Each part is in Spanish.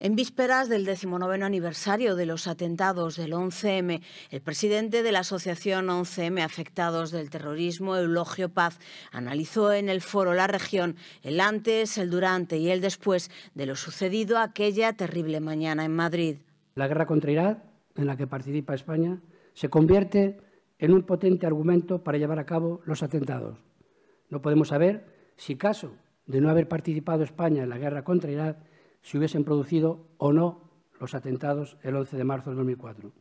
En vísperas del decimonoveno aniversario de los atentados del 11M, el presidente de la Asociación 11M Afectados del Terrorismo, Eulogio Paz, analizó en el foro La Región el antes, el durante y el después de lo sucedido aquella terrible mañana en Madrid. La guerra contra Irak, en la que participa España, se convierte en un potente argumento para llevar a cabo los atentados. No podemos saber si caso de no haber participado España en la guerra contra Irak, ...si hubiesen producido o no los atentados el 11 de marzo de 2004.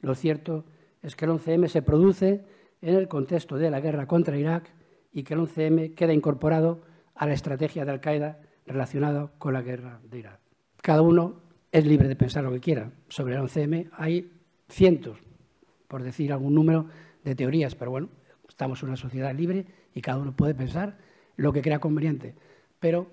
Lo cierto es que el 11M se produce en el contexto de la guerra contra Irak y que el 11M queda incorporado a la estrategia de Al-Qaeda relacionada con la guerra de Irak. Cada uno es libre de pensar lo que quiera. Sobre el 11M hay cientos, por decir algún número, de teorías, pero bueno, estamos en una sociedad libre y cada uno puede pensar lo que crea conveniente. Pero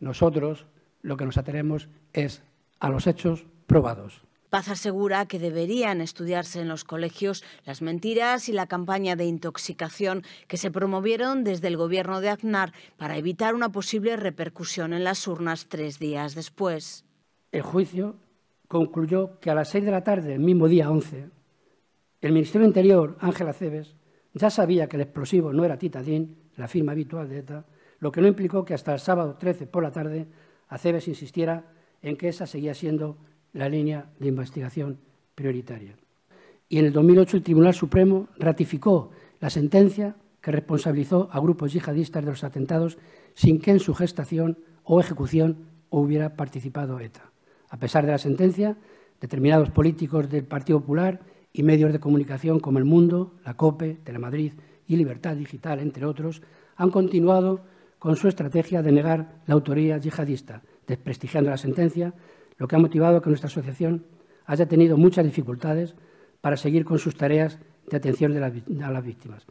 nosotros, lo que nos atenemos es a los hechos probados. Paz asegura que deberían estudiarse en los colegios las mentiras y la campaña de intoxicación que se promovieron desde el gobierno de Aznar para evitar una posible repercusión en las urnas tres días después. El juicio concluyó que a las seis de la tarde, el mismo día 11, el Ministerio Interior, Ángela Cebes, ya sabía que el explosivo no era titadín, la firma habitual de ETA, lo que no implicó que hasta el sábado 13 por la tarde Aceves insistiera en que esa seguía siendo la línea de investigación prioritaria. Y en el 2008 el Tribunal Supremo ratificó la sentencia que responsabilizó a grupos yihadistas de los atentados sin que en su gestación o ejecución hubiera participado ETA. A pesar de la sentencia, determinados políticos del Partido Popular y medios de comunicación como El Mundo, La COPE, Telemadrid y Libertad Digital, entre otros, han continuado con su estrategia de negar la autoría yihadista, desprestigiando la sentencia, lo que ha motivado a que nuestra asociación haya tenido muchas dificultades para seguir con sus tareas de atención a las víctimas.